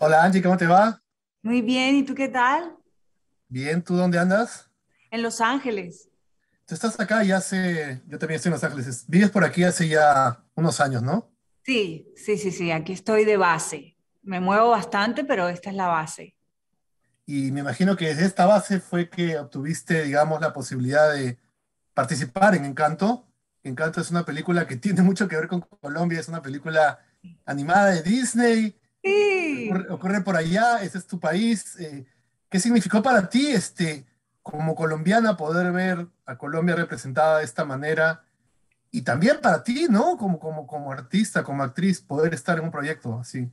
Hola Angie, ¿cómo te va? Muy bien, ¿y tú qué tal? Bien, ¿tú dónde andas? En Los Ángeles. Tú estás acá ya hace, yo también estoy en Los Ángeles, vives por aquí hace ya unos años, ¿no? Sí, sí, sí, sí, aquí estoy de base. Me muevo bastante, pero esta es la base. Y me imagino que desde esta base fue que obtuviste, digamos, la posibilidad de participar en Encanto. Encanto es una película que tiene mucho que ver con Colombia, es una película animada de Disney ocurre, por allá, ese es tu país. Eh, ¿Qué significó para ti, este, como colombiana, poder ver a Colombia representada de esta manera? Y también para ti, ¿no? Como, como, como artista, como actriz, poder estar en un proyecto así.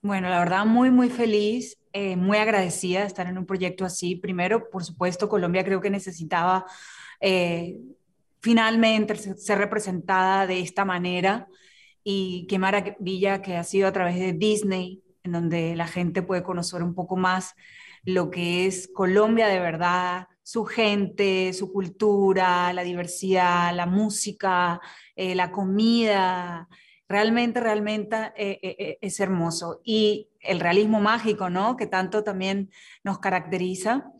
Bueno, la verdad, muy, muy feliz, eh, muy agradecida de estar en un proyecto así. Primero, por supuesto, Colombia creo que necesitaba eh, finalmente ser representada de esta manera y qué maravilla que ha sido a través de Disney donde la gente puede conocer un poco más lo que es Colombia de verdad, su gente, su cultura, la diversidad, la música, eh, la comida. Realmente, realmente eh, eh, es hermoso. Y el realismo mágico, ¿no? Que tanto también nos caracteriza.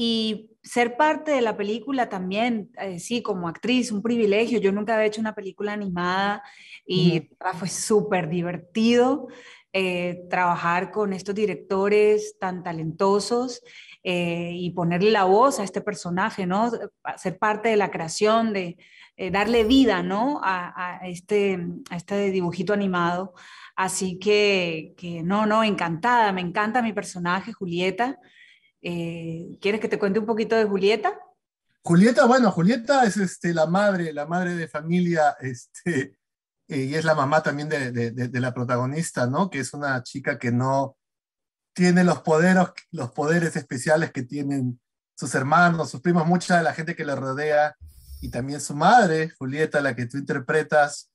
Y ser parte de la película también, eh, sí, como actriz, un privilegio. Yo nunca había hecho una película animada y fue súper divertido eh, trabajar con estos directores tan talentosos eh, y ponerle la voz a este personaje, ¿no? Ser parte de la creación, de darle vida, ¿no? A, a, este, este dibujito animado. Así que, no, no, encantada, me encanta mi personaje, Julieta. Eh, ¿Quieres que te cuente un poquito de Julieta? Julieta, bueno, Julieta es este, la madre, la madre de familia, este, eh, y es la mamá también de, la protagonista, ¿no? Que es una chica que no tiene los poderes, los poderes especiales que tienen sus hermanos, sus primos, mucha de la gente que la rodea, y también su madre, Julieta, la que tú interpretas.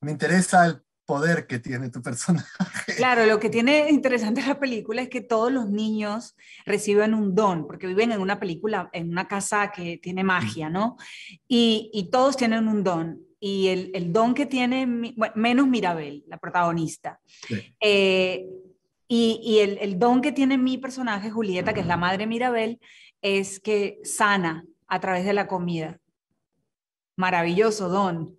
Me interesa el poder que tiene tu personaje. Claro, lo que tiene interesante la película es que todos los niños reciben un don, porque viven en una película, en una casa que tiene magia, ¿no? Y, todos tienen un don. Y el, don que tiene, menos Mirabel, la protagonista. Eh, y, el, el don que tiene mi personaje, Julieta, que es la madre Mirabel, es que sana a través de la comida. Maravilloso don.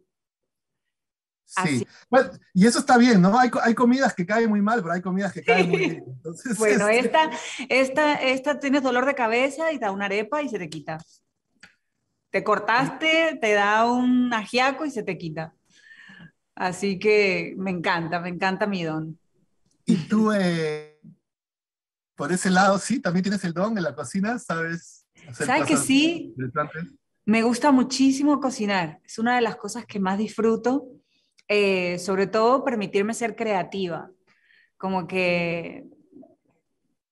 Sí. Bueno, y eso está bien, ¿no? Hay, hay, comidas que caen muy mal, pero hay comidas que caen muy bien. bueno, este, esta, esta, esta tienes dolor de cabeza y da una arepa y se te quita. Te cortaste, te da un ajiaco y se te quita. Así que me encanta, me encanta mi don. Y tú, eh, por ese lado, sí, también tienes el don en la cocina, ¿sabes? ¿Sabes que sí? Me gusta muchísimo cocinar. Es una de las cosas que más disfruto. Eh, sobre todo permitirme ser creativa, como que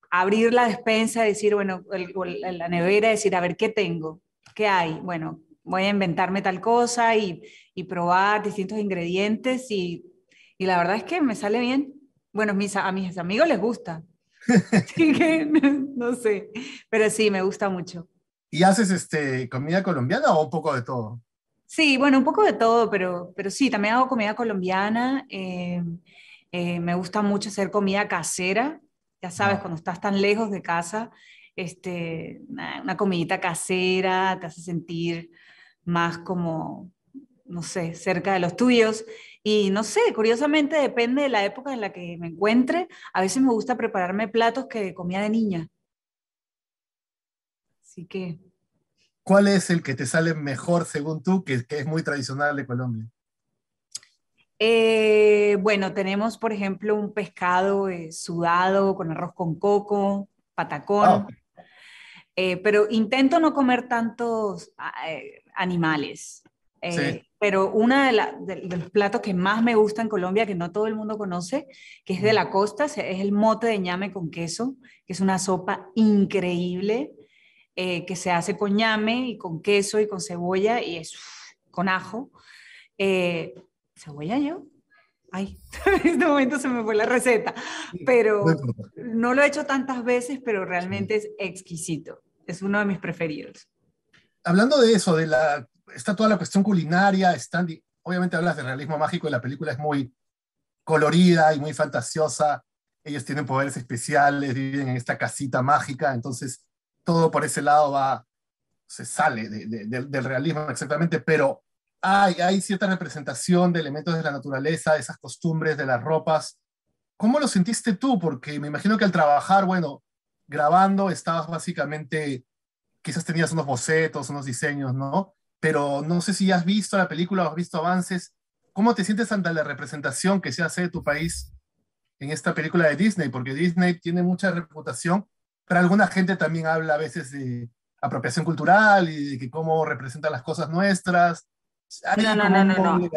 abrir la despensa, decir, bueno, la nevera, decir, a ver, ¿qué tengo? ¿Qué hay? Bueno, voy a inventarme tal cosa y, probar distintos ingredientes y, la verdad es que me sale bien. Bueno, mis, a mis amigos les gusta. Así que no, sé, pero sí, me gusta mucho. ¿Y haces este, comida colombiana o un poco de todo? Sí, bueno, un poco de todo, pero, pero sí, también hago comida colombiana. Eh, eh, me gusta mucho hacer comida casera. Ya sabes, cuando estás tan lejos de casa, este, una, una, comidita casera te hace sentir más como, no sé, cerca de los tuyos. Y no sé, curiosamente depende de la época en la que me encuentre. A veces me gusta prepararme platos que comía de niña. Así que ¿cuál es el que te sale mejor según tú, que, es muy tradicional de Colombia? Eh, bueno, tenemos, por ejemplo, un pescado eh, sudado con arroz con coco, patacón. Ah, eh, pero intento no comer tantos ah, animales. Pero uno de, de, los platos que más me gusta en Colombia, que no todo el mundo conoce, que es de la costa, es el mote de ñame con queso, que es una sopa increíble. Eh, que se hace con ñame y con queso y con cebolla y es con ajo. Eh, ¿Cebolla yo? Ay, en este momento se me fue la receta, pero no lo he hecho tantas veces, pero realmente es exquisito. Es uno de mis preferidos. Hablando de eso, de la, está toda la cuestión culinaria, están, obviamente hablas de realismo mágico y la película es muy colorida y muy fantasiosa. Ellos tienen poderes especiales, viven en esta casita mágica, entonces todo por ese lado va, se sale del, realismo exactamente, pero hay, hay cierta representación de elementos de la naturaleza, de esas costumbres, de las ropas. ¿Cómo lo sentiste tú? Porque me imagino que al trabajar, bueno, grabando estabas básicamente, quizás tenías unos bocetos, unos diseños, ¿no? Pero no sé si has visto la película o has visto avances. ¿Cómo te sientes ante la representación que se hace de tu país en esta película de Disney? Porque Disney tiene mucha reputación pero alguna gente también habla a veces de apropiación cultural y de que cómo representan las cosas nuestras. no, no, no, no,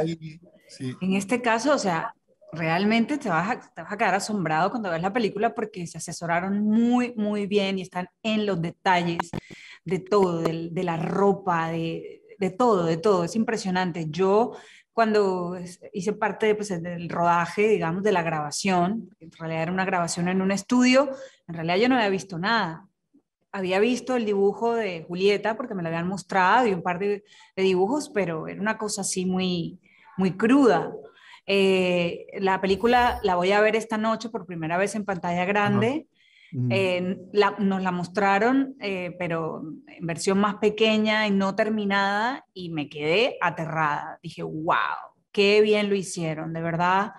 En este caso, o sea, realmente te vas, a, te vas a quedar asombrado cuando ves la película porque se asesoraron muy, muy bien y están en los detalles de todo, de, de la ropa, de, de todo, de todo. Es impresionante. Yo cuando hice parte pues, del rodaje, digamos, de la grabación, en realidad era una grabación en un estudio, en realidad yo no había visto nada. Había visto el dibujo de Julieta porque me lo habían mostrado y un par de, dibujos, pero era una cosa así muy, muy cruda. Eh, la película la voy a ver esta noche por primera vez en pantalla grande. Eh, mm. nos la mostraron, eh, pero en versión más pequeña y no terminada, y me quedé aterrada. Dije, wow, qué bien lo hicieron, de verdad,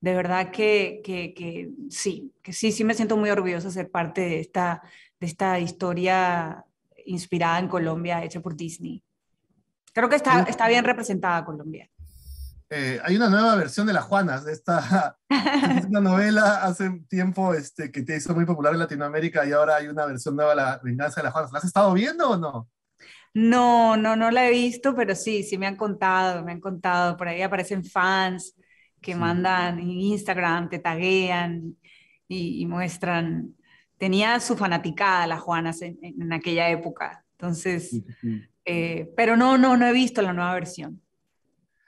de verdad que, que, que sí, que sí, sí me siento muy orgullosa de ser parte de esta, de esta historia inspirada en Colombia, hecha por Disney. Creo que está bien representada Colombia. Eh, hay una nueva versión de Las Juanas, de esta es una novela hace tiempo este, que te hizo muy popular en Latinoamérica y ahora hay una versión nueva, La Venganza de las Juanas. ¿La has estado viendo o no? No, no, no la he visto, pero sí, sí me han contado, me han contado. Por ahí aparecen fans que mandan en Instagram, te taguean y, muestran. Tenía su fanaticada la Juanas en, aquella época. Entonces, eh, pero no, no, no he visto la nueva versión.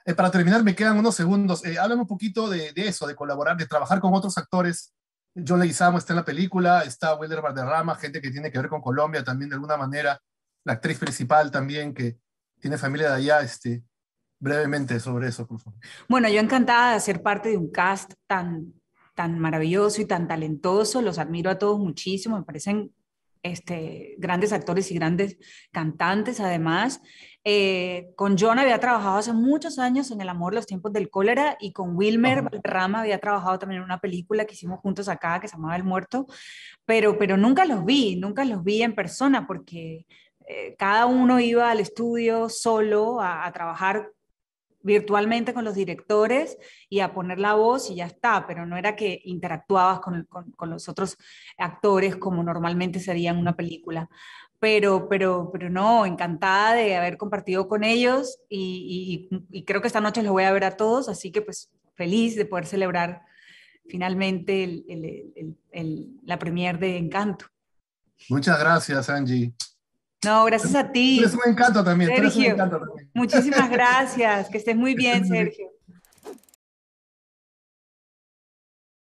Eh, para terminar, me quedan unos segundos. Eh, háblame un poquito de, eso, de colaborar, de trabajar con otros actores. John Leguizamo está en la película, está Wilder Valderrama, gente que tiene que ver con Colombia también de alguna manera, la actriz principal también que tiene familia de allá. Este, brevemente sobre eso, por favor. Bueno, yo encantada de ser parte de un cast tan, tan maravilloso y tan talentoso. Los admiro a todos muchísimo, me parecen este, grandes actores y grandes cantantes además. Eh, con John había trabajado hace muchos años en El amor, los tiempos del cólera, y con Wilmer Valderrama había trabajado también en una película que hicimos juntos acá, que se llamaba El Muerto, pero, pero nunca los vi, nunca los vi en persona, porque eh, cada uno iba al estudio solo a, trabajar virtualmente con los directores y a poner la voz y ya está, pero no era que interactuabas con los otros actores como normalmente sería en una película pero, pero, pero no, encantada de haber compartido con ellos y, creo que esta noche los voy a ver a todos, así que pues feliz de poder celebrar finalmente la premier de Encanto. Muchas gracias, Angie. No, gracias a ti. Es encanto también. un encanto también. Muchísimas gracias. Que estés muy bien, Sergio.